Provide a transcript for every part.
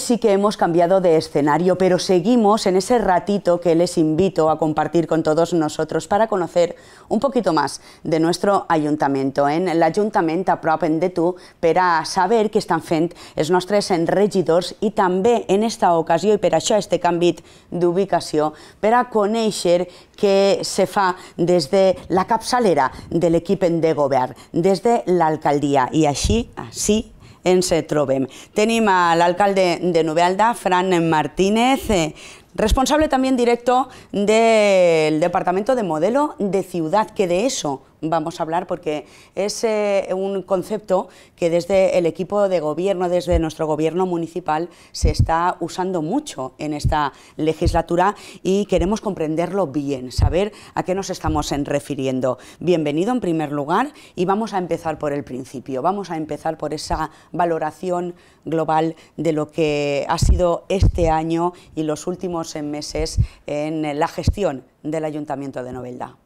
sí que hemos cambiado de escenario, pero seguimos en ese ratito que les invito a compartir con todos nosotros para conocer un poquito más de nuestro ayuntamiento. En l'Ajuntament ayuntamiento prop de tu per a saber que estan fent els nostres regidors i també en esta ocasió i per això este canvi d'ubicació per a conèixer què se fa des de la capçalera de l'equip de govern, des de l'alcaldia. I així, així, ...en trobem. Tenim al alcalde de Nubealda... Fran Martínez, eh, responsable también directo del Departamento de Modelo de Ciudad, que de eso vamos a hablar porque es eh, un concepto que desde el equipo de gobierno, desde nuestro gobierno municipal, se está usando mucho en esta legislatura y queremos comprenderlo bien, saber a qué nos estamos refiriendo. Bienvenido en primer lugar y vamos a empezar por el principio, vamos a empezar por esa valoración global de lo que ha sido este año y los últimos meses en la gestión del Ayuntamiento de Novelda.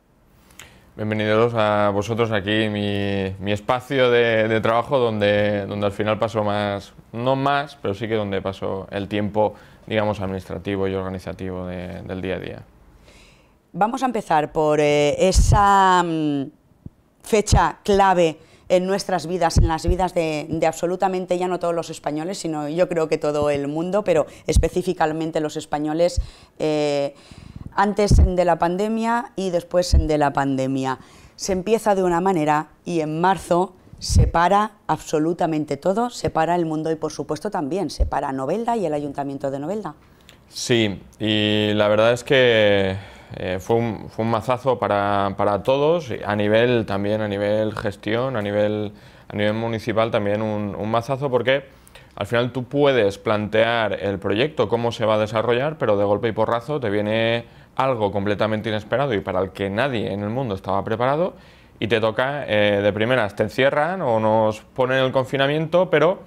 Bienvenidos a vosotros aquí, mi, espacio de, trabajo donde, donde al final paso más, no más, pero sí que donde paso el tiempo, digamos, administrativo y organizativo del día a día. Vamos a empezar por eh, esa mm, fecha clave en nuestras vidas, en las vidas de, absolutamente ya no todos los españoles, sino yo creo que todo el mundo, pero específicamente los españoles. Eh, antes de la pandemia y después de la pandemia. Se empieza de una manera y en marzo se para absolutamente todo, se para el mundo y por supuesto también se para Novelda y el Ayuntamiento de Novelda. Sí, y la verdad es que eh, fue, un, mazazo para, todos, a nivel también, a nivel gestión, a nivel, a nivel municipal también un, un mazazo porque al final tú puedes plantear el proyecto, cómo se va a desarrollar, pero de golpe y porrazo te viene algo completamente inesperado y para el que nadie en el mundo estaba preparado y te toca eh, de primeras, te encierran o nos ponen el confinamiento, pero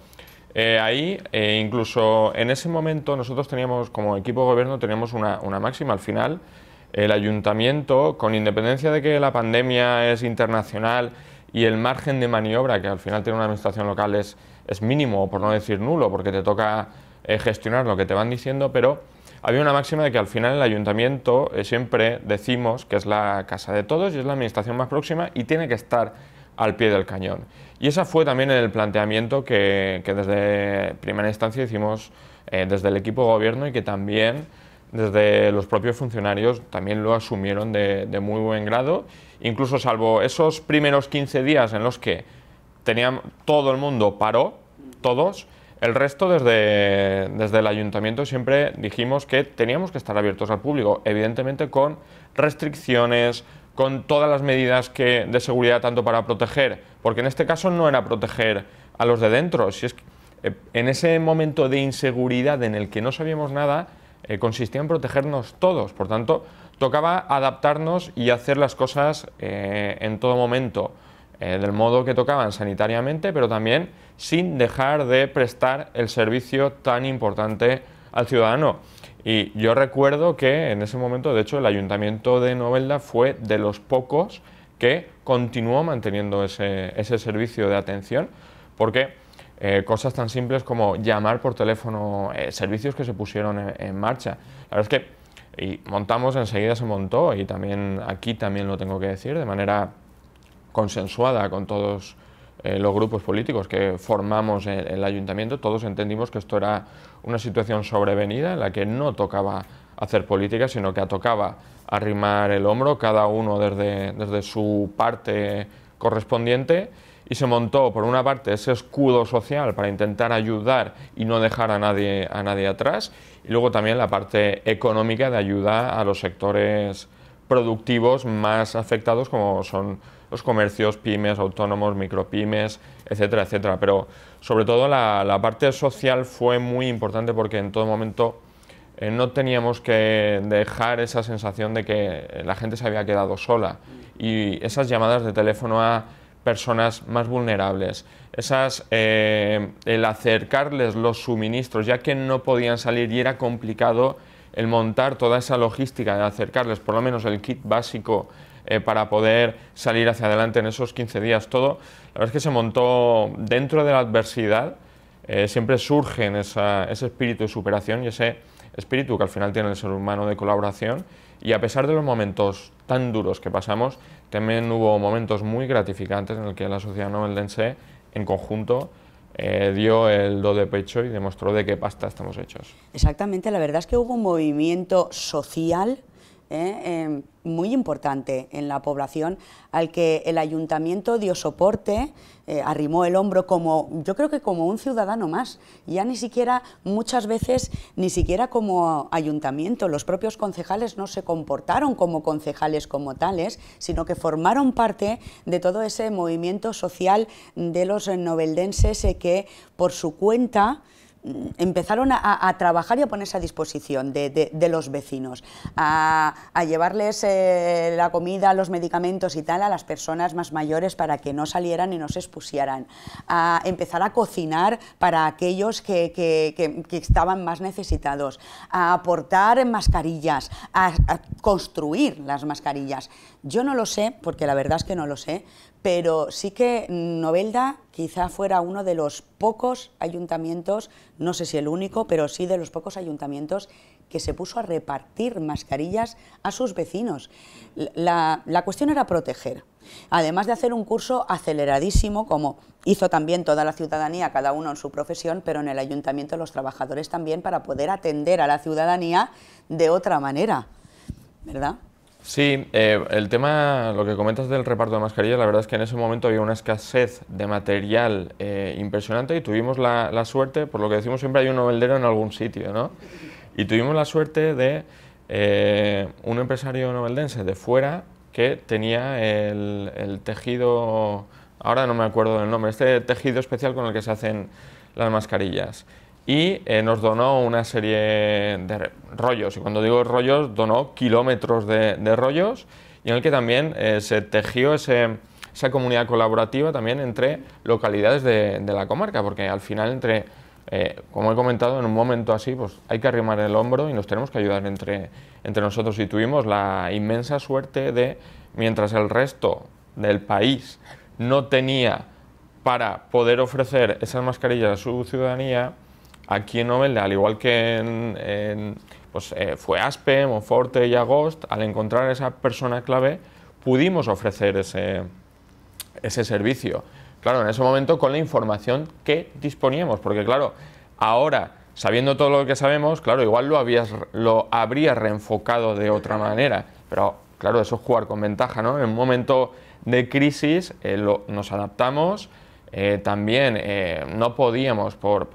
eh, ahí eh, incluso en ese momento nosotros teníamos como equipo de gobierno teníamos una, una máxima al final. El ayuntamiento, con independencia de que la pandemia es internacional y el margen de maniobra que al final tiene una administración local es, es mínimo, por no decir nulo, porque te toca gestionar lo que te van diciendo, pero había una máxima de que al final el ayuntamiento eh, siempre decimos que es la casa de todos y es la administración más próxima y tiene que estar al pie del cañón. Y esa fue también el planteamiento que, desde primera instancia hicimos eh, desde el equipo de gobierno y que también desde los propios funcionarios también lo asumieron de, muy buen grado, incluso salvo esos primeros 15 días en los que tenían, todo el mundo paró, todos, el resto, desde, el ayuntamiento, siempre dijimos que teníamos que estar abiertos al público, evidentemente con restricciones, con todas las medidas de seguridad, tanto para proteger, porque en este caso no era proteger a los de dentro, si es que, eh, en ese momento de inseguridad en el que no sabíamos nada, eh, consistía en protegernos todos, por tanto, tocaba adaptarnos y hacer las cosas eh, en todo momento. Eh, del modo que tocaban sanitariamente, pero también sin dejar de prestar el servicio tan importante al ciudadano. Y yo recuerdo que en ese momento, de hecho, el ayuntamiento de Novelda fue de los pocos que continuó manteniendo ese, ese servicio de atención, porque eh, cosas tan simples como llamar por teléfono, eh, servicios que se pusieron en, en, marcha. La verdad es que y montamos, enseguida se montó, y también aquí también lo tengo que decir, de manera consensuada con todos eh, los grupos políticos que formamos el, el, ayuntamiento, todos entendimos que esto era una situación sobrevenida en la que no tocaba hacer política, sino que tocaba arrimar el hombro, cada uno desde, desde su parte correspondiente, y se montó, por una parte, ese escudo social para intentar ayudar y no dejar a nadie, a nadie atrás, y luego también la parte económica de ayuda a los sectores productivos más afectados, como son los comercios, pymes, autónomos, micropymes, etcétera, etcétera. Pero sobre todo la, parte social fue muy importante porque en todo momento eh, no teníamos que dejar esa sensación de que la gente se había quedado sola. Y esas llamadas de teléfono a personas más vulnerables, esas, eh, el acercarles los suministros, ya que no podían salir y era complicado el montar toda esa logística de acercarles por lo menos el kit básico eh, para poder salir hacia adelante en esos 15 días. Todo, la verdad es que se montó dentro de la adversidad, eh, siempre surge ese espíritu de superación y ese espíritu que al final tiene el ser humano de colaboración. Y a pesar de los momentos tan duros que pasamos, también hubo momentos muy gratificantes en el que la sociedad noveldense en conjunto eh, dio el do de pecho y demostró de qué pasta estamos hechos. Exactamente, la verdad es que hubo un movimiento social ¿eh? Em, muy importante en la población, al que el ayuntamiento dio soporte, eh, arrimó el hombro como, yo creo que como un ciudadano más, ya ni siquiera muchas veces, ni siquiera como ayuntamiento, los propios concejales no se comportaron como concejales como tales, sino que formaron parte de todo ese movimiento social de los noveldenses eh, que por su cuenta, Mm, empezaron a, trabajar y a ponerse a disposición de, los vecinos, a, llevarles eh, la comida, los medicamentos y tal a las personas más mayores para que no salieran y no se expusieran, a empezar a cocinar para aquellos que, estaban más necesitados, a aportar mascarillas, a construir las mascarillas. Yo no lo sé, porque la verdad es que no lo sé, pero sí que Novelda quizá fuera uno de los pocos ayuntamientos, no sé si el único, pero sí de los pocos ayuntamientos que se puso a repartir mascarillas a sus vecinos. La, cuestión era proteger. Además de hacer un curso aceleradísimo, como hizo también toda la ciudadanía, cada uno en su profesión, pero en el ayuntamiento los trabajadores también, para poder atender a la ciudadanía de otra manera, ¿verdad? Sí, eh, el tema, lo que comentas del reparto de mascarillas, la verdad es que en ese momento había una escasez de material eh, impresionante y tuvimos la, suerte, por lo que decimos siempre hay un noveldero en algún sitio, ¿no? Y tuvimos la suerte de eh, un empresario noveldense de fuera que tenía el, el tejido, ahora no me acuerdo del nombre, este tejido especial con el que se hacen las mascarillas y eh, nos donó una serie de rollos. Y cuando digo rollos, donó kilómetros de, rollos y en el que también eh, se tejió esa comunidad colaborativa también entre localidades de, la comarca, porque al final entre, eh, como he comentado, en un momento así, pues hay que arrimar el hombro y nos tenemos que ayudar entre, entre nosotros. Y tuvimos la inmensa suerte de, mientras el resto del país no tenía para poder ofrecer esas mascarillas a su ciudadanía, Aquí en Nobel, al igual que pues, eh, fue Aspen, Monforte y Agost, al encontrar esa persona clave, pudimos ofrecer ese, servicio. Claro, en ese momento con la información que disponíamos, porque claro, ahora sabiendo todo lo que sabemos, claro, igual lo, habías, lo habrías reenfocado de otra manera, pero claro, eso es jugar con ventaja, ¿no? En un momento de crisis eh, nos adaptamos, eh, también eh, no podíamos por,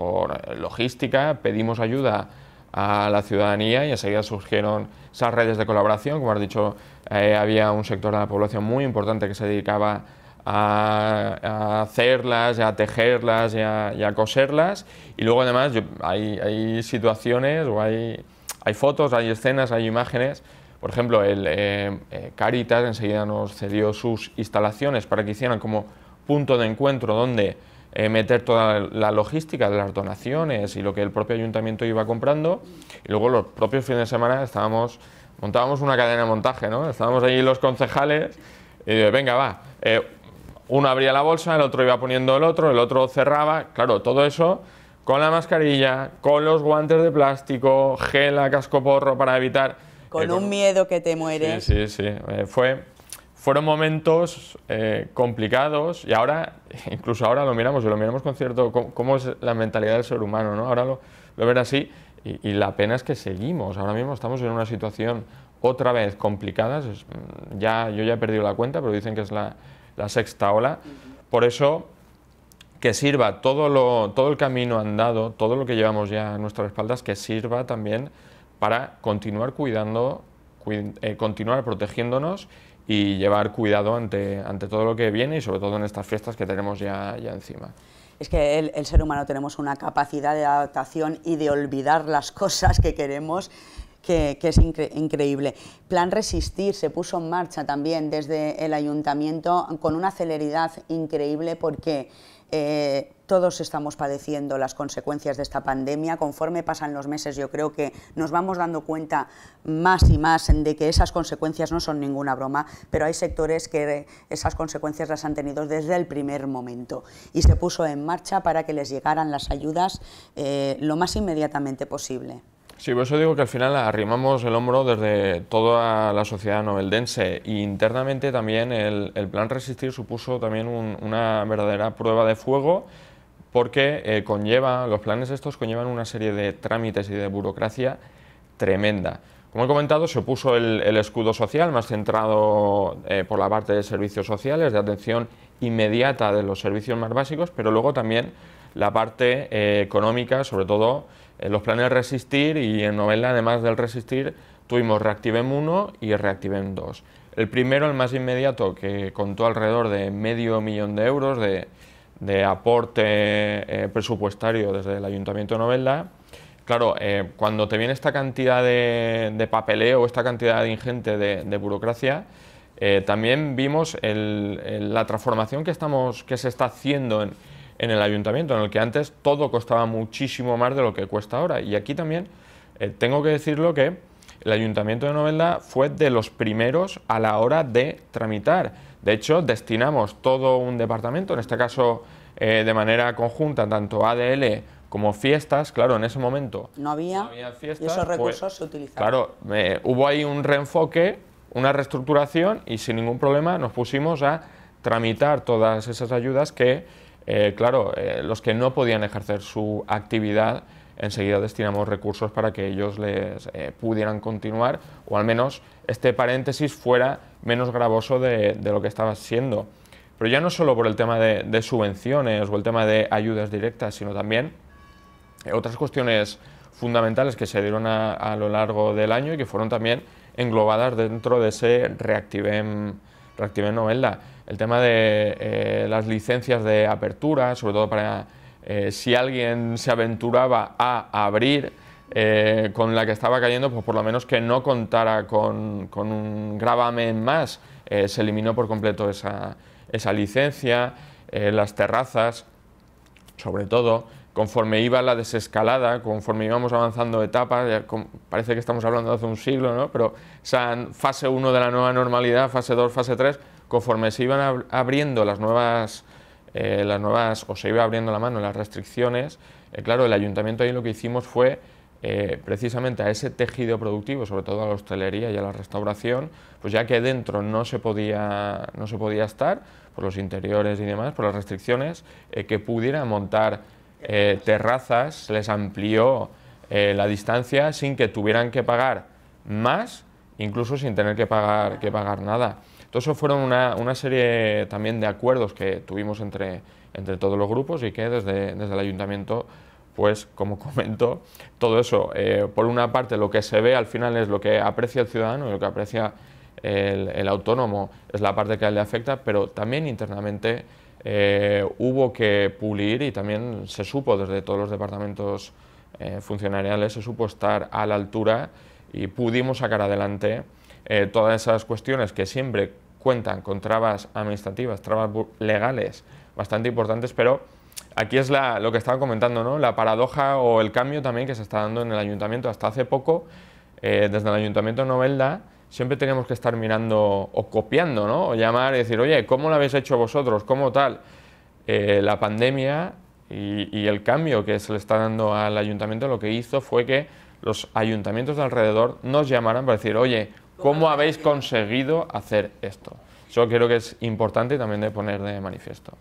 logística, pedimos ayuda a la ciudadanía y enseguida surgieron esas redes de colaboración. Como has dicho, eh, había un sector de la población muy importante que se dedicaba a, hacerlas, a tejerlas y a, coserlas. Y luego además hay, situaciones o hay, hay fotos, hay escenas, hay imágenes por ejemplo, el Caritas enseguida nos cedió sus instalaciones para que hicieran como punto de encuentro donde eh, meter toda la logística de las donaciones y lo que el propio ayuntamiento iba comprando. Y luego los propios fines de semana estábamos, montábamos una cadena de montaje, ¿no? Estábamos allí los concejales y digo venga, va. Eh, uno abría la bolsa, el otro iba poniendo el otro, el otro cerraba. Claro, todo eso con la mascarilla, con los guantes de plástico, gel a cascoporro para evitar... Con, eh, un miedo que te mueres. Sí, sí, sí. fue fueron momentos eh, complicados y ahora, incluso ahora lo miramos, y lo miramos con cierto, cómo, es la mentalidad del ser humano, ¿no? Ahora lo, ver así y, la pena es que seguimos, ahora mismo estamos en una situación otra vez complicada, mm, ya, yo ya he perdido la cuenta, pero dicen que es la, sexta ola, por eso que sirva todo, lo, todo el camino andado, todo lo que llevamos ya a nuestras espaldas, que sirva también para continuar cuidando, eh, continuar protegiéndonos y llevar cuidado ante, ante todo lo que viene y sobre todo en estas fiestas que tenemos ya, ya encima es que el, ser humano tenemos una capacidad de adaptación y de olvidar las cosas que queremos. Que, es increíble. Plan Resistir se puso en marcha también desde el ayuntamiento con una celeridad increíble porque eh, todos estamos padeciendo las consecuencias de esta pandemia. Conforme pasan los meses, yo creo que nos vamos dando cuenta más y más de que esas consecuencias no son ninguna broma, pero hay sectores que esas consecuencias las han tenido desde el primer momento y se puso en marcha para que les llegaran las ayudas eh, lo más inmediatamente posible. Sí, por eso digo que al final arrimamos el hombro desde toda la sociedad noveldense y internamente también el, plan Resistir supuso también una verdadera prueba de fuego porque eh, conlleva, los planes estos conllevan una serie de trámites y de burocracia tremenda. Como he comentado, se puso el, escudo social más centrado eh, por la parte de servicios sociales, de atención inmediata de los servicios más básicos, pero luego también la parte eh, económica, sobre todo eh, los planes resistir y en novela, además del resistir, tuvimos Reactivem 1 y Reactivem 2. El primero, el más inmediato, que contó alrededor de medio millón de euros de, aporte eh, presupuestario desde el Ayuntamiento de Novelda. Claro, eh, cuando te viene esta cantidad de, papeleo, esta cantidad ingente de, burocracia, también vimos la transformación que, estamos, que se está haciendo en, en el ayuntamiento, en el que antes todo costaba muchísimo más de lo que cuesta ahora. Y aquí también eh, tengo que decirlo que el ayuntamiento de Novelda fue de los primeros a la hora de tramitar. De hecho, destinamos todo un departamento, en este caso eh, de manera conjunta, tanto ADL como fiestas, claro, en ese momento no había, fiestas, y esos pues, recursos se utilizaban. Claro, hubo ahí un reenfoque, una reestructuración y sin ningún problema nos pusimos a tramitar todas esas ayudas que eh, claro, eh, los que no podían ejercer su actividad, enseguida destinamos recursos para que ellos les eh, pudieran continuar o al menos este paréntesis fuera menos gravoso de, lo que estaba siendo. Pero ya no solo por el tema de, subvenciones o el tema de ayudas directas, sino también otras cuestiones fundamentales que se dieron a, lo largo del año y que fueron también englobadas dentro de ese Reactivem, Novela el tema de eh, las licencias de apertura, sobre todo para eh, si alguien se aventuraba a abrir eh, con la que estaba cayendo, pues por lo menos que no contara con, con un gravamen más. se eliminó por completo esa, licencia, las terrazas, sobre todo, conforme iba la desescalada, conforme íbamos avanzando etapas, parece que estamos hablando de hace un siglo, ¿no? pero esa fase 1 de la nueva normalidad, fase 2, fase 3, conforme se iban abriendo las nuevas, eh, las nuevas o se iba abriendo la mano las restricciones, eh, claro, el ayuntamiento ahí lo que hicimos fue eh, precisamente a ese tejido productivo, sobre todo a la hostelería y a la restauración, pues ya que dentro no se podía, no se podía estar, por los interiores y demás, por las restricciones, que pudieran montar terrazas, se les amplió la distancia sin que tuvieran que pagar más, incluso sin tener que pagar, que pagar nada. Todo eso fueron una, una, serie también de acuerdos que tuvimos entre, entre todos los grupos y que desde, desde el ayuntamiento, pues como comento, todo eso, eh, por una parte lo que se ve al final es lo que aprecia el ciudadano y lo que aprecia el, el autónomo es la parte que le afecta, pero también internamente eh, hubo que pulir y también se supo desde todos los departamentos eh, funcionariales, se supo estar a la altura y pudimos sacar adelante todas esas cuestiones que siempre cuentan con trabas administrativas, trabas legales bastante importantes, pero aquí es lo que estaba comentando, ¿no? la paradoja o el cambio también que se está dando en el ayuntamiento. Hasta hace poco, eh, desde el ayuntamiento de Novelda, siempre teníamos que estar mirando o copiando, ¿no? o llamar y decir, oye, ¿cómo lo habéis hecho vosotros? ¿Cómo tal? Eh, la pandemia y, el cambio que se le está dando al ayuntamiento lo que hizo fue que los ayuntamientos de alrededor nos llamaran para decir, oye, ¿Cómo habéis conseguido hacer esto? Yo creo que es importante también de poner de manifiesto.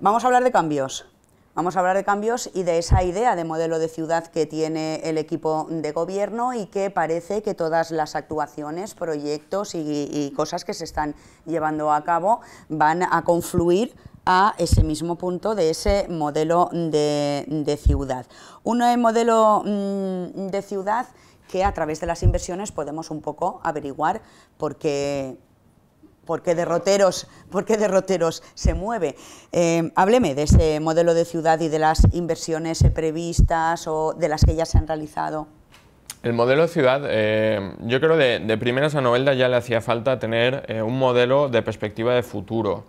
Vamos a hablar de cambios. Vamos a hablar de cambios y de esa idea de modelo de ciudad que tiene el equipo de gobierno y que parece que todas las actuaciones, proyectos y, cosas que se están llevando a cabo van a confluir a ese mismo punto de ese modelo de, de ciudad. Un eh, modelo mm, de ciudad que a través de las inversiones podemos un poco averiguar por qué, por qué derroteros, por qué derroteros se mueve. Eh, hábleme de ese modelo de ciudad y de las inversiones previstas o de las que ya se han realizado. El modelo de ciudad, eh, yo creo de, de primeras a Novelda ya le hacía falta tener eh, un modelo de perspectiva de futuro.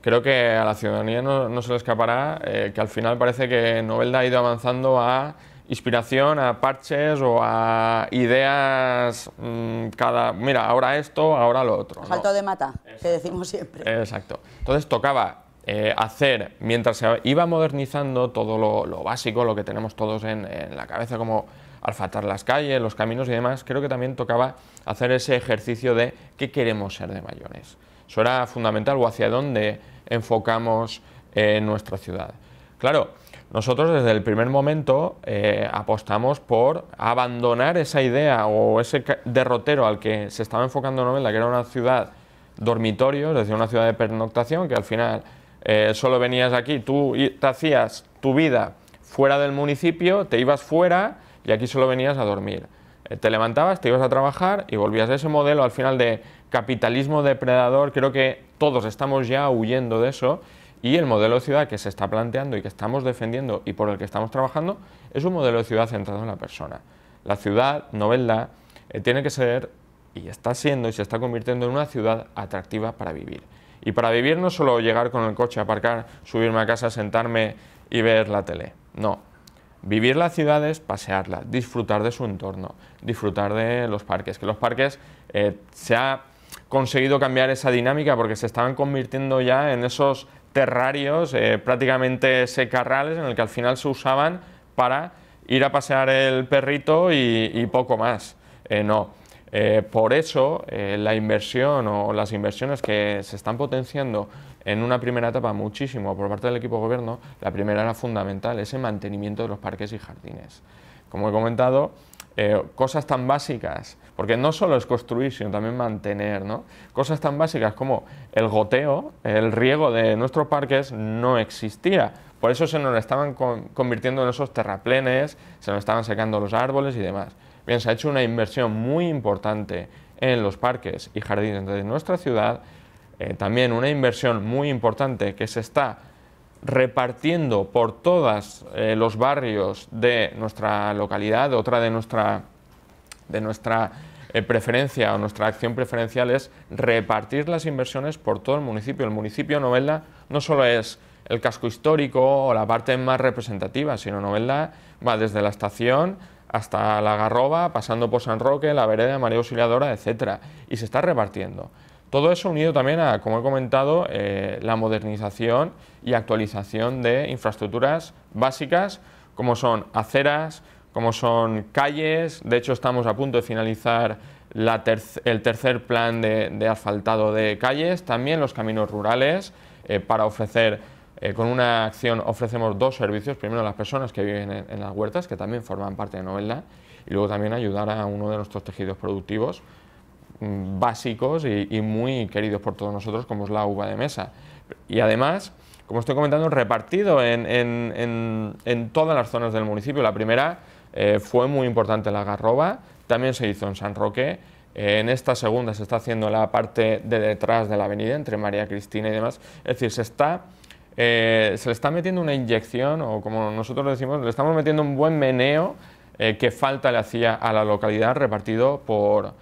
Creo que a la ciudadanía no, se le escapará que al final parece que Novelda ha ido avanzando a inspiración a parches o a ideas mm, cada, mira, ahora esto, ahora lo otro. Salto de mata, que decimos siempre. Exacto. Entonces tocaba eh, hacer, mientras se iba modernizando todo lo, básico, lo que tenemos todos en, la cabeza, como alfatar las calles, los caminos y demás, creo que también tocaba hacer ese ejercicio de qué queremos ser de mayones Eso era fundamental o hacia dónde enfocamos en eh, nuestra ciudad. Claro, nosotros desde el primer momento eh, apostamos por abandonar esa idea o ese derrotero al que se estaba enfocando Novela, que era una ciudad dormitorio, es decir, una ciudad de pernoctación, que al final eh, solo venías aquí, tú te hacías tu vida fuera del municipio, te ibas fuera y aquí solo venías a dormir. Eh, te levantabas, te ibas a trabajar y volvías a ese modelo al final de capitalismo depredador, creo que todos estamos ya huyendo de eso y el modelo de ciudad que se está planteando y que estamos defendiendo y por el que estamos trabajando es un modelo de ciudad centrado en la persona. La ciudad, novela, eh, tiene que ser y está siendo y se está convirtiendo en una ciudad atractiva para vivir. Y para vivir no solo llegar con el coche, aparcar, subirme a casa, sentarme y ver la tele. No. Vivir la ciudad es pasearla, disfrutar de su entorno, disfrutar de los parques. Que los parques eh, se ha conseguido cambiar esa dinámica porque se estaban convirtiendo ya en esos terrarios eh, prácticamente secarrales en el que al final se usaban para ir a pasear el perrito y, poco más. Eh, no. Eh, por eso la inversión o las inversiones que se están potenciando en una primera etapa muchísimo por parte del equipo de gobierno, la primera era fundamental, ese mantenimiento de los parques y jardines. Como he comentado, cosas tan básicas porque no solo es construir, sino también mantener, ¿no? Cosas tan básicas como el goteo, el riego de nuestros parques no existía. Por eso se nos estaban convirtiendo en esos terraplenes, se nos estaban secando los árboles y demás. Bien, se ha hecho una inversión muy importante en los parques y jardines de nuestra ciudad, eh, también una inversión muy importante que se está repartiendo por todos eh, los barrios de nuestra localidad, otra de nuestra, de nuestra eh, preferencia o nuestra acción preferencial es repartir las inversiones por todo el municipio. El municipio Novelda no solo es el casco histórico o la parte más representativa, sino Novelda va desde la estación hasta la Garroba, pasando por San Roque, la vereda María Auxiliadora, etc. Y se está repartiendo. Todo eso unido también a, como he comentado, eh, la modernización y actualización de infraestructuras básicas como son aceras, como son calles, de hecho estamos a punto de finalizar el tercer plan de, asfaltado de calles, también los caminos rurales, eh, para ofrecer, eh, con una acción ofrecemos dos servicios, primero a las personas que viven en, las huertas, que también forman parte de Novelda, y luego también ayudar a uno de nuestros tejidos productivos mm, básicos y, muy queridos por todos nosotros, como es la uva de mesa. Y además, como estoy comentando, repartido en, en, todas las zonas del municipio. La primera eh, fue muy importante la Garroba, también se hizo en San Roque. Eh, en esta segunda se está haciendo la parte de detrás de la avenida, entre María Cristina y demás. Es decir, se está... Eh, le está metiendo una inyección, o como nosotros decimos, le estamos metiendo un buen meneo que falta le hacía a la localidad repartido por,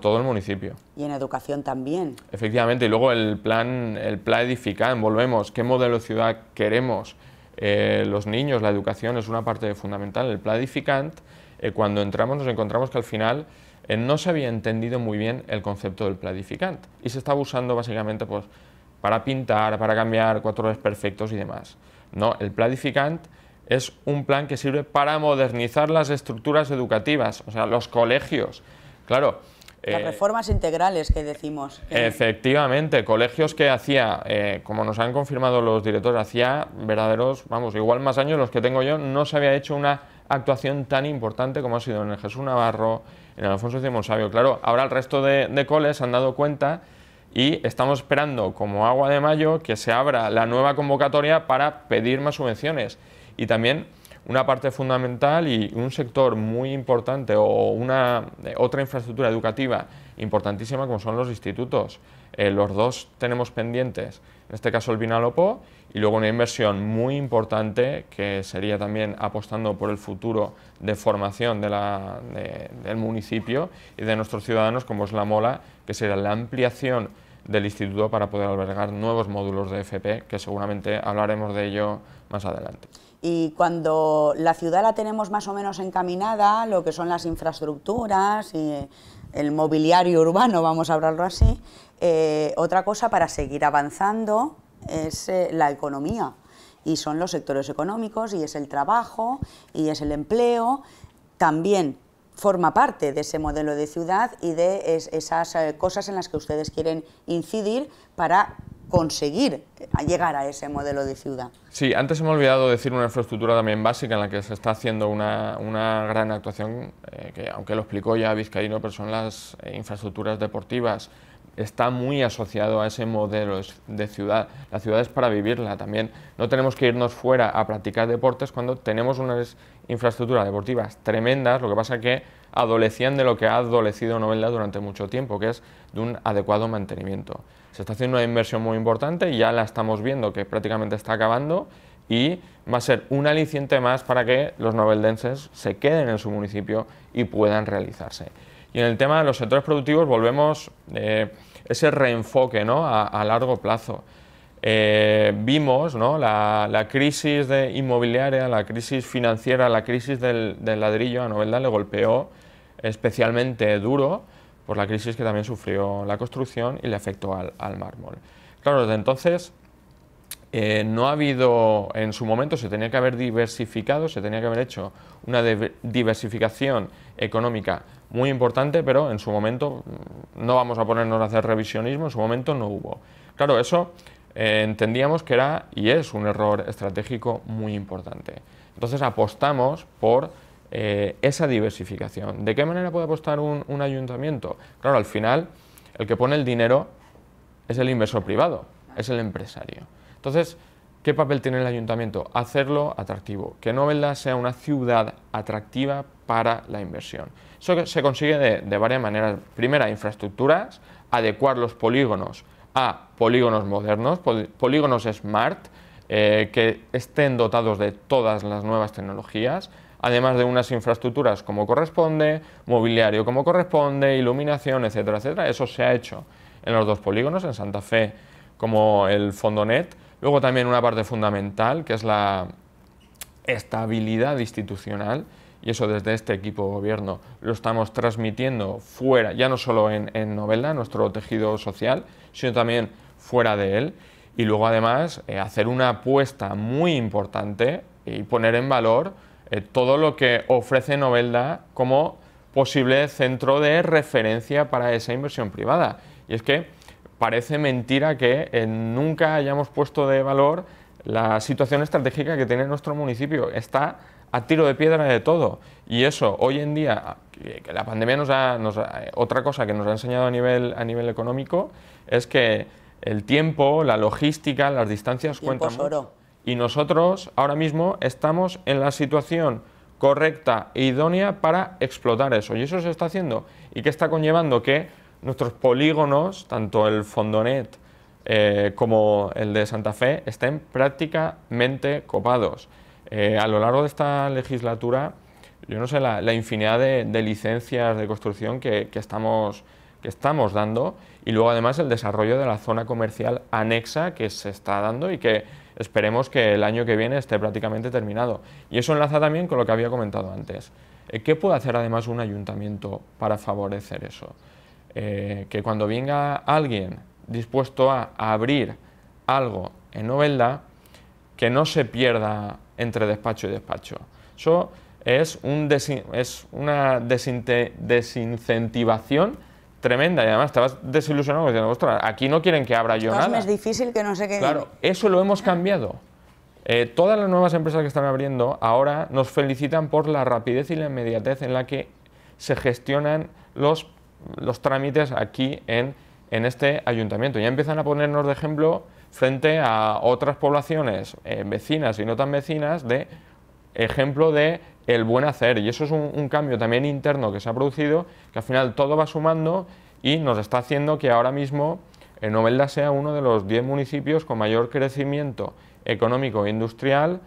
todo el municipio. Y en educación también. Efectivamente, y luego el plan, el plan qué modelo de ciudad queremos, eh, los niños, la educación es una parte fundamental. El planificant, eh, cuando entramos nos encontramos que al final eh, no se había entendido muy bien el concepto del planificant y se estaba usando básicamente pues, para pintar, para cambiar cuatro perfectos y demás. No, el planificant es un plan que sirve para modernizar las estructuras educativas, o sea, los colegios. Claro, las eh, reformas integrales que decimos. Efectivamente, colegios que hacía, eh, como nos han confirmado los directores, hacía verdaderos, vamos, igual más años los que tengo yo, no se había hecho una actuación tan importante como ha sido en el Jesús Navarro, en el Alfonso Simón Monsabio. Claro, ahora el resto de, de coles han dado cuenta y estamos esperando, como agua de mayo, que se abra la nueva convocatoria para pedir más subvenciones. Y también una parte fundamental y un sector muy importante o eh, otra infraestructura educativa importantísima como son los institutos. Eh, los dos tenemos pendientes, en este caso el Vinalopó, y luego una inversión muy importante que sería también apostando por el futuro de formación del municipio y de nuestros ciudadanos como es la Mola, que será la ampliación del instituto para poder albergar nuevos módulos de FP, que seguramente hablaremos de ello más adelante. Y cuando la ciudad la tenemos más o menos encaminada, lo que son las infraestructuras y el mobiliario urbano, vamos a hablarlo así, eh, otra cosa para seguir avanzando es eh, la economía. Y son los sectores económicos, y es el trabajo, y es el empleo. También forma parte de ese modelo de ciudad y de esas eh, cosas en las que ustedes quieren incidir para conseguir llegar a ese modelo de ciudad. Sí, antes hemos olvidado decir una infraestructura también básica en la que se está haciendo una, gran actuación, eh, que aunque lo explicó ya Vizcaíno, pero son las eh, infraestructuras deportivas está muy asociado a ese modelo de ciudad. La ciudad es para vivirla también. No tenemos que irnos fuera a practicar deportes cuando tenemos unas infraestructuras deportivas tremendas, lo que pasa es que adolecían de lo que ha adolecido Novelda durante mucho tiempo, que es de un adecuado mantenimiento. Se está haciendo una inversión muy importante, y ya la estamos viendo que prácticamente está acabando y va a ser un aliciente más para que los noveldenses se queden en su municipio y puedan realizarse. Y en el tema de los sectores productivos volvemos eh, ese reenfoque a, largo plazo. Eh, vimos la, crisis de inmobiliaria, la crisis financiera, la crisis del, ladrillo a Novelda le golpeó especialmente duro por la crisis que también sufrió la construcción y le afectó al, mármol. Claro, desde entonces eh, no ha habido, en su momento se tenía que haber diversificado, se tenía que haber hecho una diversificación económica muy importante, pero en su momento mm, no vamos a ponernos a hacer revisionismo, en su momento no hubo. Claro, eso eh, entendíamos que era y es un error estratégico muy importante. Entonces apostamos por eh, esa diversificación. ¿De qué manera puede apostar un, ayuntamiento? Claro, al final el que pone el dinero es el inversor privado, es el empresario. Entonces, ¿Qué papel tiene el ayuntamiento? Hacerlo atractivo, que Novelda sea una ciudad atractiva para la inversión. Eso se consigue de, varias maneras. Primera, infraestructuras, adecuar los polígonos a polígonos modernos, polígonos smart, eh, que estén dotados de todas las nuevas tecnologías, además de unas infraestructuras como corresponde, mobiliario como corresponde, iluminación, etcétera, etcétera. Eso se ha hecho en los dos polígonos, en Santa Fe como el Fondonet. Luego también una parte fundamental, que es la estabilidad institucional, y eso desde este equipo de gobierno lo estamos transmitiendo fuera, ya no solo en, en Novelda, nuestro tejido social, sino también fuera de él. Y luego además eh, hacer una apuesta muy importante y poner en valor eh, todo lo que ofrece Novelda como posible centro de referencia para esa inversión privada. Y es que parece mentira que eh, nunca hayamos puesto de valor la situación estratégica que tiene nuestro municipio. Está a tiro de piedra de todo. Y eso, hoy en día, que la pandemia nos ha, eh, Otra cosa que nos ha enseñado a nivel, a nivel económico es que el tiempo, la logística, las distancias cuentan. Y nosotros ahora mismo estamos en la situación correcta e idónea para explotar eso. Y eso se está haciendo. ¿Y qué está conllevando? Que nuestros polígonos, tanto el Fondonet eh, como el de Santa Fe, estén prácticamente copados. Eh, a lo largo de esta legislatura, yo no sé, la, infinidad de, licencias de construcción que, estamos, dando y luego además el desarrollo de la zona comercial anexa que se está dando y que esperemos que el año que viene esté prácticamente terminado. Y eso enlaza también con lo que había comentado antes. Eh, ¿Qué puede hacer además un ayuntamiento para favorecer eso? Eh, que cuando venga alguien dispuesto a abrir algo en Novelda, que no se pierda entre despacho y despacho. Eso es, una desincentivación tremenda y además estabas desilusionado diciendo, ostras, aquí no quieren que abra yo nada. Es difícil que no sé qué. Claro, eso lo hemos cambiado. Eh, todas las nuevas empresas que están abriendo ahora nos felicitan por la rapidez y la inmediatez en la que se gestionan los, los trámites aquí en, en este ayuntamiento. Ya empiezan a ponernos de ejemplo frente a otras poblaciones eh, vecinas y no tan vecinas de ejemplo de el buen hacer. Y eso es un, cambio también interno que se ha producido, que al final todo va sumando y nos está haciendo que ahora mismo Novelda sea uno de los 10 municipios con mayor crecimiento económico e industrial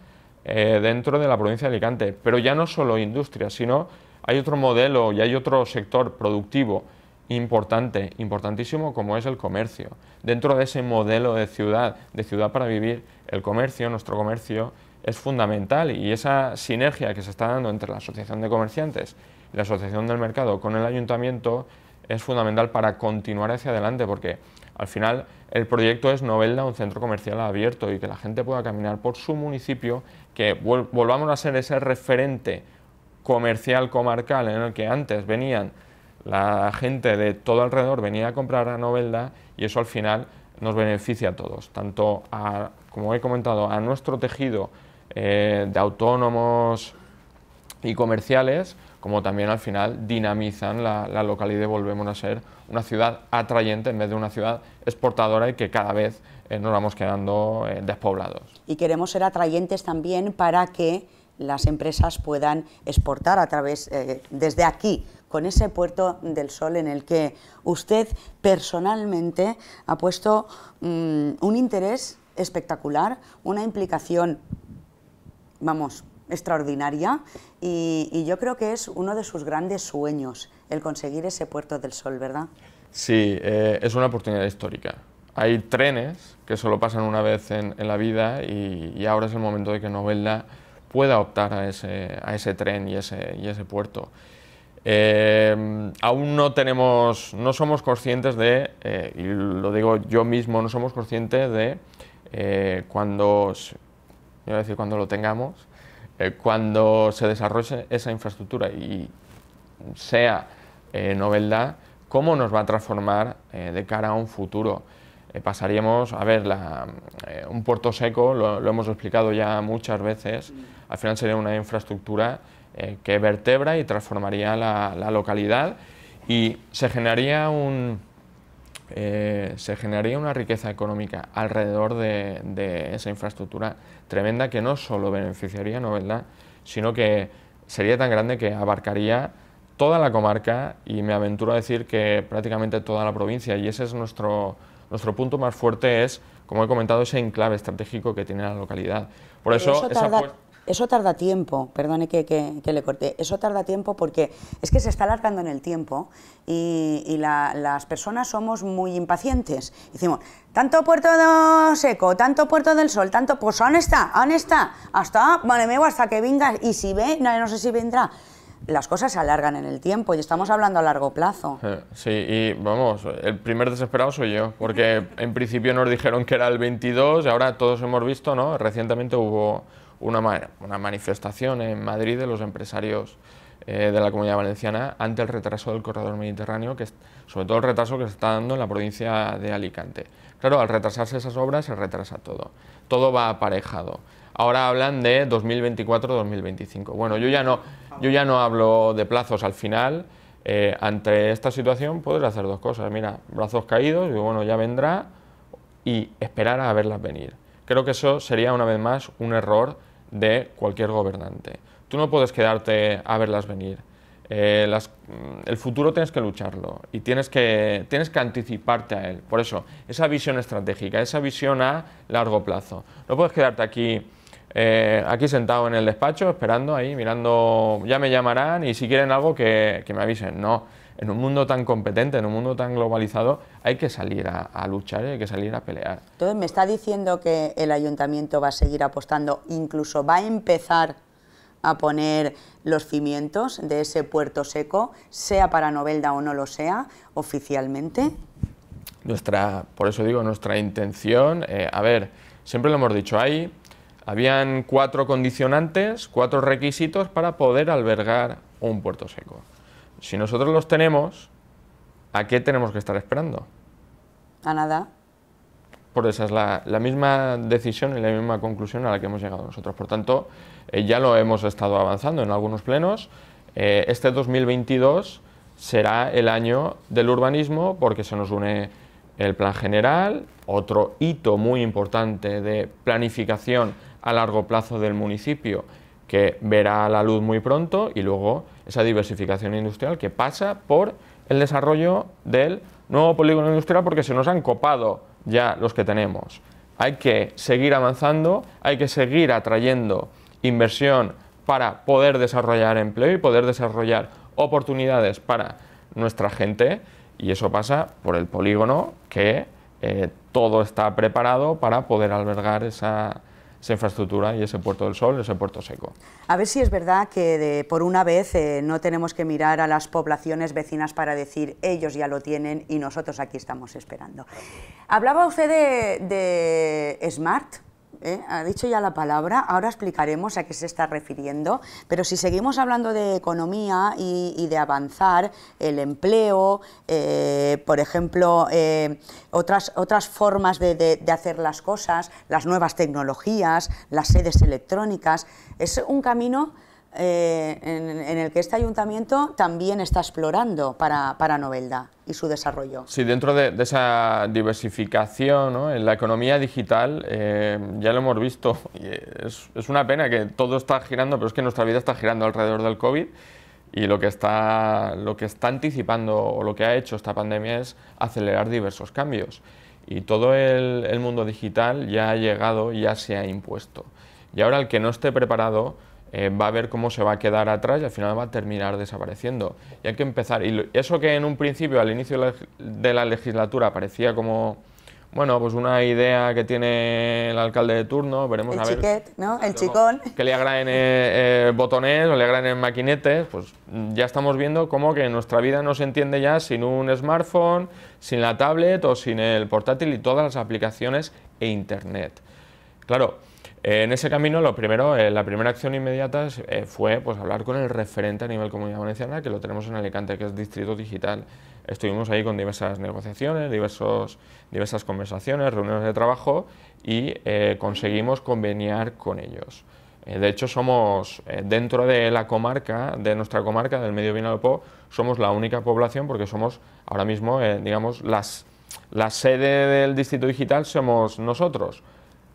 eh, dentro de la provincia de Alicante. Pero ya no solo industria, sino hay otro modelo y hay otro sector productivo importante, importantísimo como es el comercio. Dentro de ese modelo de ciudad, de ciudad para vivir, el comercio, nuestro comercio, es fundamental y esa sinergia que se está dando entre la Asociación de Comerciantes la Asociación del Mercado con el Ayuntamiento es fundamental para continuar hacia adelante porque al final el proyecto es Novelda, un centro comercial abierto y que la gente pueda caminar por su municipio, que volvamos a ser ese referente comercial comarcal en el que antes venían la gente de todo alrededor venía a comprar a Novelda y eso al final nos beneficia a todos, tanto a, como he comentado, a nuestro tejido eh, de autónomos y comerciales, como también al final dinamizan la, localidad y volvemos a ser una ciudad atrayente en vez de una ciudad exportadora y que cada vez eh, nos vamos quedando eh, despoblados. Y queremos ser atrayentes también para que las empresas puedan exportar a través, desde aquí, con ese puerto del sol en el que usted personalmente ha puesto mm, un interés espectacular, una implicación, vamos, extraordinaria y, yo creo que es uno de sus grandes sueños el conseguir ese puerto del sol, ¿verdad? Sí, eh, es una oportunidad histórica. Hay trenes que solo pasan una vez en, la vida y, ahora es el momento de que Novelda pueda optar a ese, a ese tren y ese, y ese puerto. Em, aún no tenemos, no somos conscientes de, eh, y lo digo yo mismo, no somos conscientes de eh, cuando, decir lo tengamos, eh, cuando se desarrolle esa infraestructura y sea novedad, cómo nos va a transformar de cara a un futuro. pasaríamos, a ver, un puerto seco, lo, lo, hemos explicado ya muchas veces, al final sería una infraestructura eh, que vertebra y transformaría la, localidad y se generaría, un, eh, se generaría una riqueza económica alrededor de, esa infraestructura tremenda que no solo beneficiaría Novelda, sino que sería tan grande que abarcaría toda la comarca y me aventuro a decir que prácticamente toda la provincia y ese es nuestro, nuestro punto más fuerte es, como he comentado, ese enclave estratégico que tiene la localidad. Por eso, eso tarda tiempo, perdone que, le corté, eso tarda tiempo porque es que se está alargando en el tiempo y, las personas somos muy impacientes. Decimos, tanto puerto seco, tanto puerto del sol, tanto, pues ¿dónde está? ¿Dónde está? Hasta, vale, hasta que venga, y si ve, no, no sé si vendrá las cosas se alargan en el tiempo y estamos hablando a largo plazo. Eh, sí, y vamos, el primer desesperado soy yo, porque en principio nos dijeron que era el 22 y ahora todos hemos visto, ¿no? Recientemente hubo una, una manifestación en Madrid de los empresarios eh, de la Comunidad Valenciana ante el retraso del corredor mediterráneo, que es, sobre todo el retraso que se está dando en la provincia de Alicante. Claro, al retrasarse esas obras se retrasa todo, todo va aparejado. Ahora hablan de 2024-2025. Bueno, yo ya, no, yo ya no hablo de plazos al final. Eh, ante esta situación puedes hacer dos cosas. Mira, brazos caídos, y bueno, ya vendrá, y esperar a verlas venir. Creo que eso sería una vez más un error de cualquier gobernante. Tú no puedes quedarte a verlas venir. Eh, mm, el futuro tienes que lucharlo y tienes que, tienes que anticiparte a él. Por eso, esa visión estratégica, esa visión a largo plazo. No puedes quedarte aquí, eh, aquí sentado en el despacho, esperando ahí, mirando, ya me llamarán y si quieren algo que, que me avisen. No, en un mundo tan competente, en un mundo tan globalizado, hay que salir a, luchar hay que salir a pelear. Entonces, ¿me está diciendo que el ayuntamiento va a seguir apostando, incluso va a empezar a poner los cimientos de ese puerto seco, sea para Novelda o no lo sea, oficialmente? Nuestra, por eso digo, nuestra intención, eh, a ver, siempre lo hemos dicho, ahí habían cuatro condicionantes, cuatro requisitos para poder albergar un puerto seco. Si nosotros los tenemos, ¿a qué tenemos que estar esperando? A nada. Por esa es la, misma decisión y la misma conclusión a la que hemos llegado nosotros. Por tanto, eh, ya lo hemos estado avanzando en algunos plenos. Eh, este 2022 será el año del urbanismo porque se nos une el plan general, otro hito muy importante de planificación a largo plazo del municipio que verá la luz muy pronto y luego esa diversificación industrial que pasa por el desarrollo del nuevo polígono industrial porque se nos han copado ya los que tenemos. Hay que seguir avanzando, hay que seguir atrayendo inversión para poder desarrollar empleo y poder desarrollar oportunidades para nuestra gente y eso pasa por el polígono que eh, todo está preparado para poder albergar esa, esa infraestructura y ese puerto del sol, ese puerto seco. A ver si es verdad que por una vez eh, no tenemos que mirar a las poblaciones vecinas para decir ellos ya lo tienen y nosotros aquí estamos esperando. Hablaba usted de Smart, ¿eh? Ha dicho ya la palabra, ahora explicaremos a qué se está refiriendo, pero si seguimos hablando de economía y, de avanzar el empleo, eh, por ejemplo, eh, otras, formas de, hacer las cosas, las nuevas tecnologías, las sedes electrónicas, es un camino eh, en, el que este ayuntamiento también está explorando para, para Novelda y su desarrollo. Sí, dentro de, esa diversificación en la economía digital, eh, ya lo hemos visto, es, es, una pena que todo está girando, pero es que nuestra vida está girando alrededor del COVID y lo que está, lo que está anticipando o lo que ha hecho esta pandemia es acelerar diversos cambios. Y todo el, el mundo digital ya ha llegado, ya se ha impuesto. Y ahora el que no esté preparado, eh, va a ver cómo se va a quedar atrás y al final va a terminar desapareciendo. Y hay que empezar. Y eso que en un principio, al inicio de la legislatura, parecía como bueno, pues una idea que tiene el alcalde de turno, veremos el a ver... Chiquet, ¿no? El chicón. Que le agraen eh, eh, botones o le agraden maquinetes, pues ya estamos viendo cómo que nuestra vida no se entiende ya sin un smartphone, sin la tablet o sin el portátil y todas las aplicaciones e internet. Claro, en ese camino, eh, la primera acción inmediata eh, fue pues, hablar con el referente a nivel comunidad valenciana, que lo tenemos en Alicante, que es Distrito Digital. Estuvimos ahí con diversas negociaciones, diversas conversaciones, reuniones de trabajo y eh, conseguimos conveniar con ellos. de hecho, somos, dentro de la comarca, de nuestra comarca, del Medio Vinalopó, somos la única población porque somos ahora mismo, digamos, las, la sede del Distrito Digital somos nosotros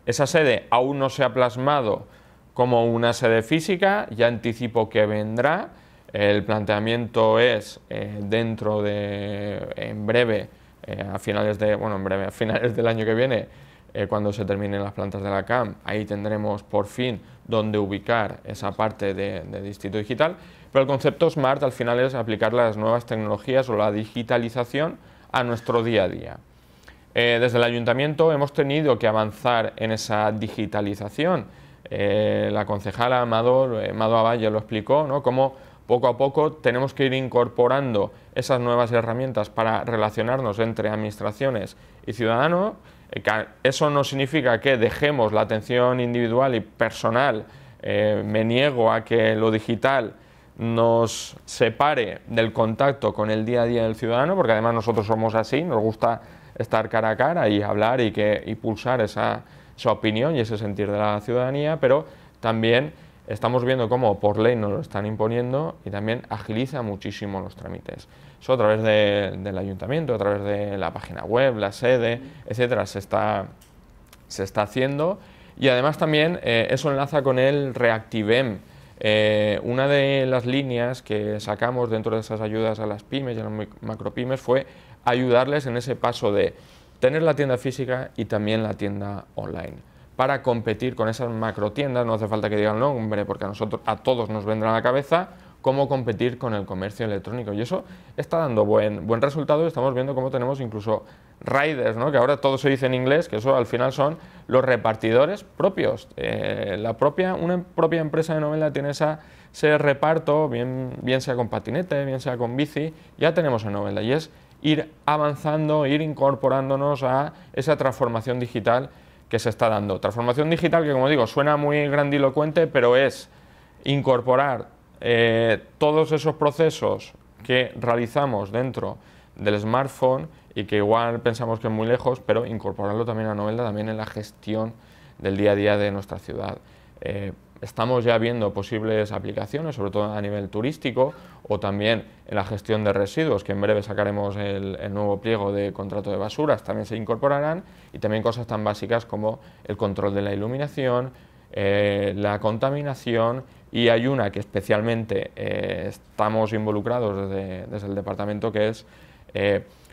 esa sede aún no se ha plasmado como una sede física, ya anticipo que vendrá. El planteamiento es eh, dentro de, en breve, eh, a finales a finales del año que viene, eh, cuando se terminen las plantas de la CAM, ahí tendremos por fin dónde ubicar esa parte del de distrito digital. Pero el concepto SMART al final es aplicar las nuevas tecnologías o la digitalización a nuestro día a día. Eh, desde el ayuntamiento hemos tenido que avanzar en esa digitalización. Eh, la concejala Amador, eh, lo explicó, ¿no? cómo poco a poco tenemos que ir incorporando esas nuevas herramientas para relacionarnos entre administraciones y ciudadanos. Eh, eso no significa que dejemos la atención individual y personal. me niego a que lo digital nos separe del contacto con el día a día del ciudadano, porque además nosotros somos así, nos gusta estar cara a cara y hablar y, que, pulsar esa, esa opinión y ese sentir de la ciudadanía, pero también estamos viendo cómo por ley nos lo están imponiendo y también agiliza muchísimo los trámites. Eso a través del ayuntamiento, a través de la página web, la sede, etcétera, se está, se está haciendo. Y además también eh, eso enlaza con el REACTIVEM, eh, una de las líneas que sacamos dentro de esas ayudas a las pymes y a las pymes, fue ayudarles en ese paso de tener la tienda física y también la tienda online. Para competir con esas macrotiendas, no hace falta que digan el nombre, porque a nosotros, a todos nos vendrá a la cabeza cómo competir con el comercio electrónico. Y eso está dando buen, buen resultado. Estamos viendo cómo tenemos incluso riders, ¿no? que ahora todo se dice en inglés, que eso al final son los repartidores propios. Eh, la propia, una propia empresa de novela tiene esa, ese reparto, bien, bien sea con patinete, bien sea con bici, ya tenemos en novela y es ir avanzando, ir incorporándonos a esa transformación digital que se está dando. Transformación digital que, como digo, suena muy grandilocuente, pero es incorporar eh, todos esos procesos que realizamos dentro del smartphone y que igual pensamos que es muy lejos, pero incorporarlo también a Novelda novela, también en la gestión del día a día de nuestra ciudad. Eh, estamos ya viendo posibles aplicaciones, sobre todo a nivel turístico o también en la gestión de residuos, que en breve sacaremos el, nuevo pliego de contrato de basuras, también se incorporarán, y también cosas tan básicas como el control de la iluminación, eh, la contaminación, y hay una que especialmente eh, estamos involucrados desde, desde, el departamento, que es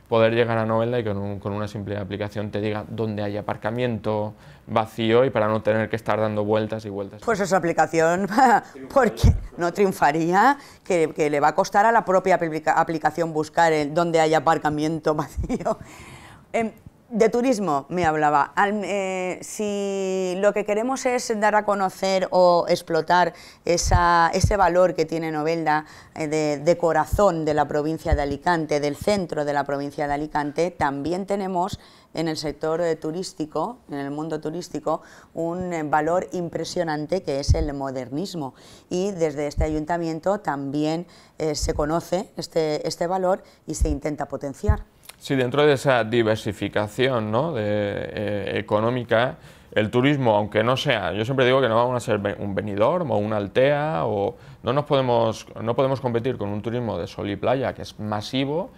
poder llegar a novela y con, con, una simple aplicación te diga dónde hay aparcamiento vacío y para no tener que estar dando vueltas y vueltas. Pues esa aplicación, porque no triunfaría, que, le va a costar a la propia aplicación buscar dónde hay aparcamiento vacío. Em, de turismo me hablaba. Eh, si lo que queremos es dar a conocer o explotar ese valor que tiene Novelda eh, de, corazón de la provincia de Alicante, del centro de la provincia de Alicante, también tenemos en el sector eh, turístico, en el mundo turístico, un valor impresionante que es el modernismo. Y desde este ayuntamiento también se conoce este, este valor y se intenta potenciar. Sí, dentro de esa diversificación ¿no? Eh, económica, el turismo, aunque no sea, yo siempre digo que no vamos a ser un venidor o una Altea, o no, nos podemos, no podemos competir con un turismo de sol y playa que es masivo,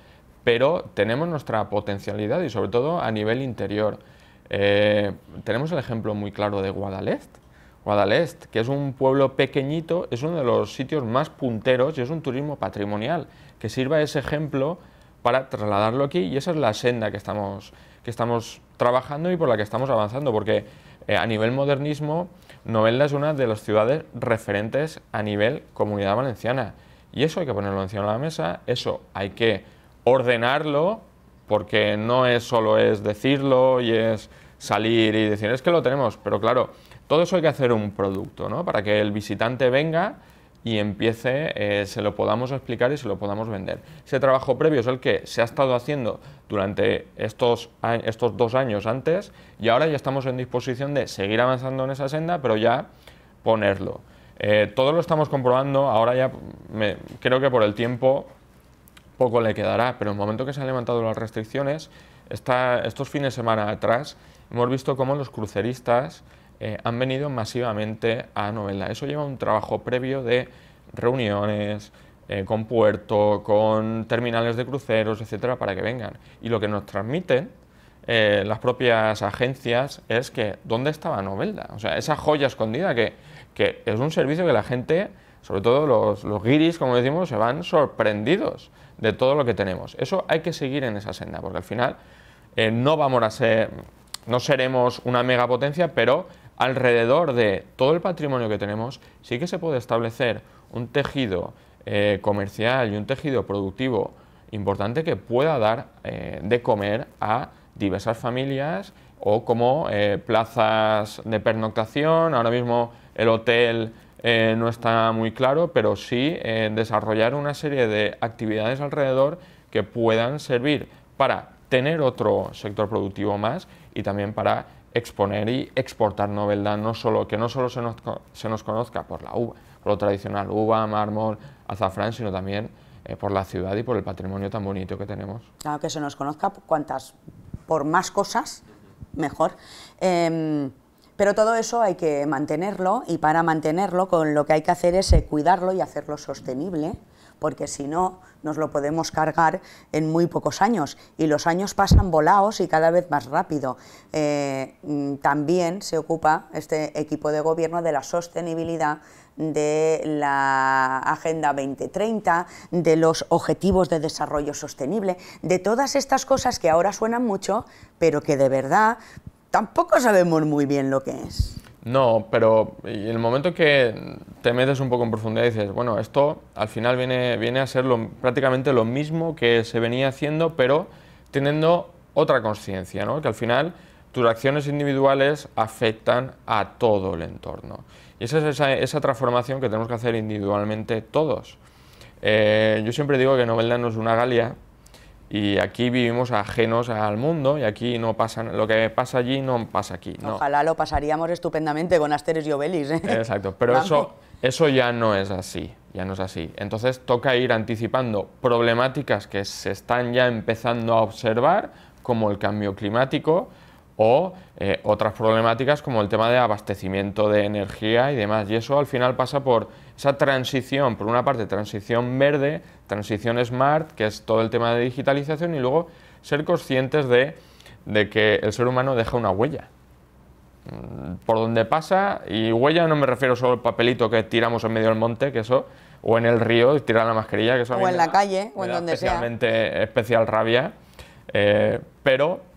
pero tenemos nuestra potencialidad y sobre todo a nivel interior. Eh, tenemos el ejemplo muy claro de Guadalest. Guadalest, que es un pueblo pequeñito, es uno de los sitios más punteros y es un turismo patrimonial, que sirva ese ejemplo para trasladarlo aquí y esa es la senda que estamos, que estamos trabajando y por la que estamos avanzando, porque eh, a nivel modernismo, Novelda es una de las ciudades referentes a nivel comunidad valenciana y eso hay que ponerlo encima de la mesa, eso hay que ordenarlo porque no es solo es decirlo y es salir y decir es que lo tenemos, pero claro, todo eso hay que hacer un producto, ¿no? Para que el visitante venga y empiece, eh, se lo podamos explicar y se lo podamos vender. Ese trabajo previo es el que se ha estado haciendo durante estos, estos dos años antes y ahora ya estamos en disposición de seguir avanzando en esa senda, pero ya ponerlo. Eh, todo lo estamos comprobando, ahora ya creo que por el tiempo poco le quedará, pero en el momento que se han levantado las restricciones, estos fines de semana atrás, hemos visto cómo los cruceristas eh, han venido masivamente a Novelda, Eso lleva un trabajo previo de reuniones, eh, con puerto, con terminales de cruceros, etcétera, para que vengan. Y lo que nos transmiten eh, las propias agencias es que dónde estaba Novelda, o sea, esa joya escondida que, es un servicio que la gente, sobre todo los, guiris, como decimos, se van sorprendidos de todo lo que tenemos. Eso hay que seguir en esa senda, porque al final no vamos a ser, no seremos una megapotencia, pero alrededor de todo el patrimonio que tenemos, sí que se puede establecer un tejido eh, comercial y un tejido productivo importante que pueda dar eh, de comer a diversas familias o como eh, plazas de pernoctación. Ahora mismo el hotel no está muy claro, pero sí desarrollar una serie de actividades alrededor que puedan servir para tener otro sector productivo más y también para exponer y exportar novedad, no solo, que no solo se nos, se nos conozca por la uva, por lo tradicional, uva, mármol, azafrán, sino también eh, por la ciudad y por el patrimonio tan bonito que tenemos. Claro, que se nos conozca cuantas, por más cosas, mejor. Em, pero todo eso hay que mantenerlo y para mantenerlo con lo que hay que hacer es eh, cuidarlo y hacerlo sostenible porque si no nos lo podemos cargar en muy pocos años y los años pasan volados y cada vez más rápido. Eh, mm, también se ocupa este equipo de gobierno de la sostenibilidad de la Agenda 2030, de los Objetivos de Desarrollo Sostenible, de todas estas cosas que ahora suenan mucho, pero que de verdad tampoco sabemos muy bien lo que es. No, pero en el momento que te metes un poco en profundidad y dices, bueno, esto al final viene, a ser prácticamente lo mismo que se venía haciendo, pero teniendo otra conciencia, ¿no? que al final tus acciones individuales afectan a todo el entorno. Y esa es esa, transformación que tenemos que hacer individualmente todos. Eh, yo siempre digo que Novelda no es una galia, y aquí vivimos ajenos al mundo y aquí no pasa lo que pasa allí no pasa aquí. Ojalá lo pasaríamos estupendamente con Asteres y Obelis. ¿eh? Exacto, pero eso, eso ya no es así, ya no es así. Entonces toca ir anticipando problemáticas que se están ya empezando a observar, como el cambio climático, o eh, otras problemáticas como el tema de abastecimiento de energía y demás. Y eso al final pasa por esa transición, por una parte transición verde, transición smart, que es todo el tema de digitalización, y luego ser conscientes de, que el ser humano deja una huella. Mm, por donde pasa, y huella no me refiero solo al papelito que tiramos en medio del monte, que eso, o en el río, tirar la mascarilla, que eso O en la calle, o en donde sea. especial rabia, eh, pero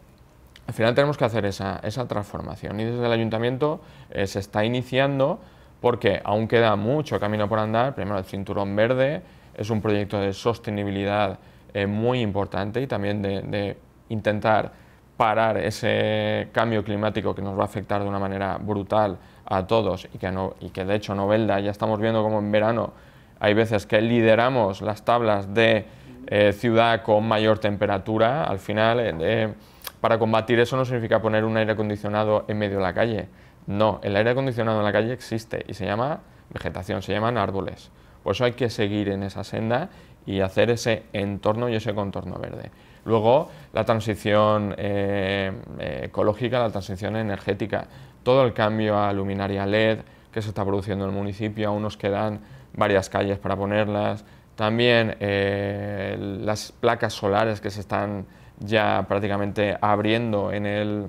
al final tenemos que hacer esa, transformación y desde el ayuntamiento eh, se está iniciando porque aún queda mucho camino por andar. Primero, el cinturón verde es un proyecto de sostenibilidad eh, muy importante y también de, intentar parar ese cambio climático que nos va a afectar de una manera brutal a todos y que, no, y que de hecho Novelda ya estamos viendo como en verano hay veces que lideramos las tablas de eh, ciudad con mayor temperatura, al final de para combatir eso no significa poner un aire acondicionado en medio de la calle. No, el aire acondicionado en la calle existe y se llama vegetación, se llaman árboles. Por eso hay que seguir en esa senda y hacer ese entorno y ese contorno verde. Luego, la transición eh, eh, ecológica, la transición energética, todo el cambio a luminaria LED que se está produciendo en el municipio, aún nos quedan varias calles para ponerlas. También eh, las placas solares que se están ya prácticamente abriendo en, el,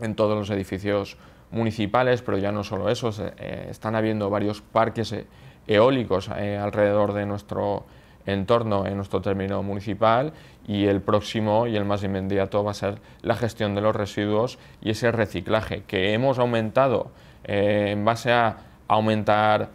en todos los edificios municipales, pero ya no solo eso, eh, están habiendo varios parques e-, eólicos eh, alrededor de nuestro entorno, en nuestro término municipal, y el próximo y el más inmediato va a ser la gestión de los residuos y ese reciclaje, que hemos aumentado eh, en base a aumentar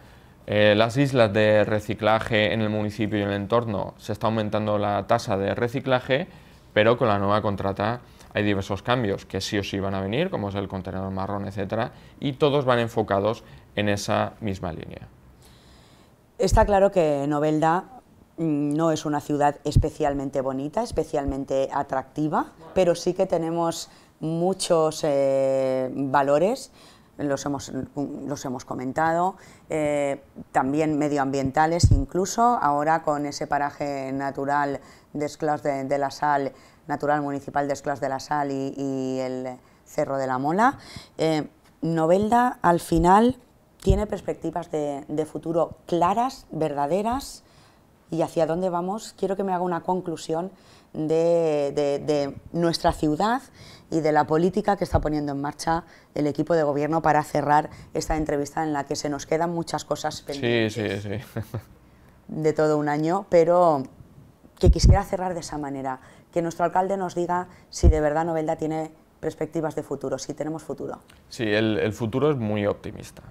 las islas de reciclaje en el municipio y en el entorno, se está aumentando la tasa de reciclaje pero con la nueva contrata hay diversos cambios que sí o sí van a venir, como es el contenedor marrón, etcétera, y todos van enfocados en esa misma línea. Está claro que Novelda mm, no es una ciudad especialmente bonita, especialmente atractiva, pero sí que tenemos muchos eh, valores, los hemos, comentado, eh, también medioambientales incluso, ahora con ese paraje natural de Esclas de, la Sal, natural municipal de Esclas de la Sal y, el Cerro de la Mola. Eh, Novelda al final tiene perspectivas de futuro claras, verdaderas, y hacia dónde vamos, quiero que me haga una conclusión de, nuestra ciudad y de la política que está poniendo en marcha el equipo de gobierno para cerrar esta entrevista en la que se nos quedan muchas cosas pendientes. Sí, sí, sí. De todo un año, pero que quisiera cerrar de esa manera, que nuestro alcalde nos diga si de verdad Novelda tiene perspectivas de futuro, si tenemos futuro. Sí, el, futuro es muy optimista.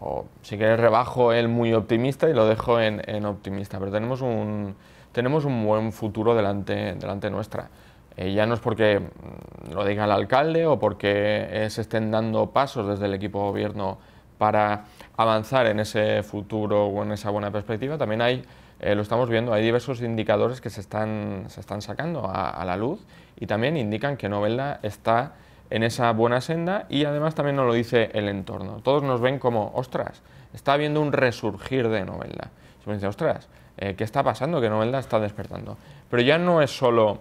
O si quieres rebajo el muy optimista y lo dejo en optimista, pero tenemos un, tenemos un buen futuro delante, delante nuestra. Eh, ya no es porque mm, lo diga el alcalde o porque eh, se estén dando pasos desde el equipo de gobierno para avanzar en ese futuro o en esa buena perspectiva, también hay, eh, lo estamos viendo, hay diversos indicadores que se están, se están sacando a, la luz y también indican que Novelda está en esa buena senda y además también nos lo dice el entorno. Todos nos ven como, ostras, está habiendo un resurgir de Novelda. ostras, eh, ¿qué está pasando? Que Novelda está despertando. Pero ya no es solo,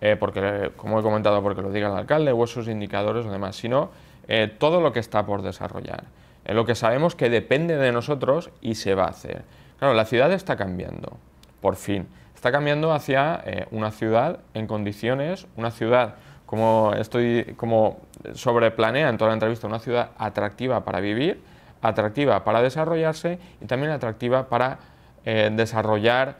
eh, porque, como he comentado, porque lo diga el alcalde o sus indicadores o demás, sino eh, todo lo que está por desarrollar. lo que sabemos que depende de nosotros y se va a hacer. Claro, la ciudad está cambiando, por fin. Está cambiando hacia una ciudad en condiciones, una ciudad como estoy como sobreplanea en toda la entrevista, una ciudad atractiva para vivir, atractiva para desarrollarse y también atractiva para eh, desarrollar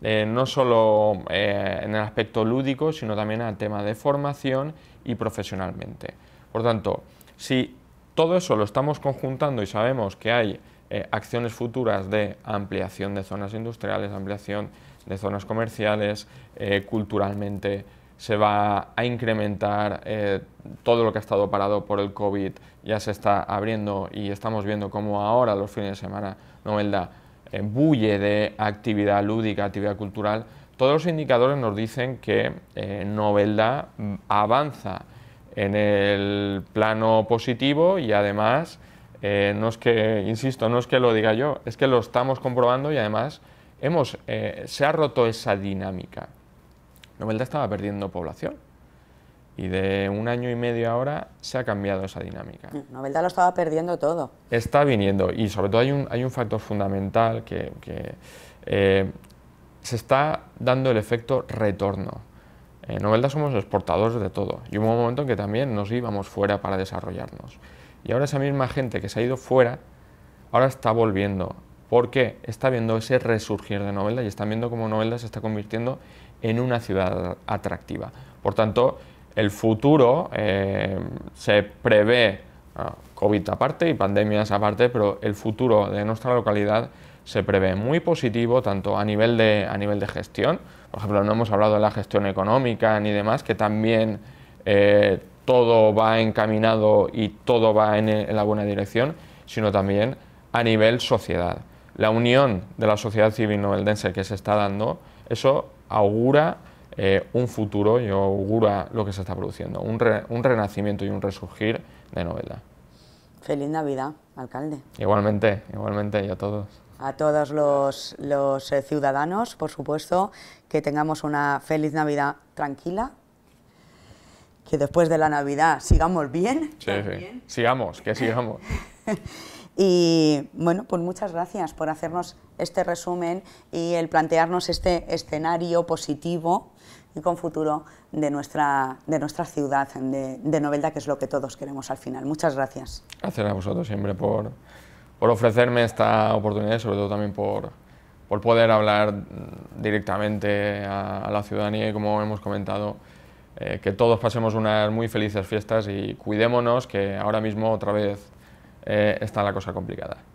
eh, no solo eh, en el aspecto lúdico, sino también al tema de formación y profesionalmente. Por tanto, si todo eso lo estamos conjuntando y sabemos que hay acciones futuras de ampliación de zonas industriales, ampliación de zonas comerciales, culturalmente se va a incrementar todo lo que ha estado parado por el COVID, ya se está abriendo y estamos viendo cómo ahora los fines de semana Novelda. Eh, bulle de actividad lúdica, actividad cultural, todos los indicadores nos dicen que eh, Novelda avanza en el plano positivo y además, eh, no es que, insisto, no es que lo diga yo, es que lo estamos comprobando y además hemos, se ha roto esa dinámica. Novelda estaba perdiendo población y de un año y medio ahora se ha cambiado esa dinámica. Novelda lo estaba perdiendo todo. Está viniendo y sobre todo hay un, hay un factor fundamental que, eh, se está dando el efecto retorno. En Novelda somos exportadores de todo y hubo un momento en que también nos íbamos fuera para desarrollarnos. Y ahora esa misma gente que se ha ido fuera, ahora está volviendo porque está viendo ese resurgir de Novelda y está viendo cómo Novelda se está convirtiendo en una ciudad atractiva. Por tanto, el futuro eh, se prevé, ah, COVID aparte y pandemias aparte, pero el futuro de nuestra localidad se prevé muy positivo tanto a nivel de, a nivel de gestión, por ejemplo, no hemos hablado de la gestión económica ni demás, que también eh, todo va encaminado y todo va en, la buena dirección, sino también a nivel sociedad. La unión de la sociedad civil noveldense que se está dando, eso augura eh, un futuro y augura lo que se está produciendo, un, un renacimiento y un resurgir de novela. Feliz Navidad, alcalde. Igualmente, igualmente y a todos a todos los, los eh, ciudadanos, por supuesto, que tengamos una feliz Navidad tranquila, que después de la Navidad sigamos bien. Sí, sí. Sigamos, que sigamos. y bueno, pues muchas gracias por hacernos este resumen y el plantearnos este escenario positivo y con futuro de nuestra, de nuestra ciudad, de, Novelda, que es lo que todos queremos al final. Muchas gracias. Gracias a vosotros siempre por, ofrecerme esta oportunidad y sobre todo también por, por poder hablar directamente a, la ciudadanía y como hemos comentado, eh, que todos pasemos unas muy felices fiestas y cuidémonos que ahora mismo otra vez eh, está la cosa complicada.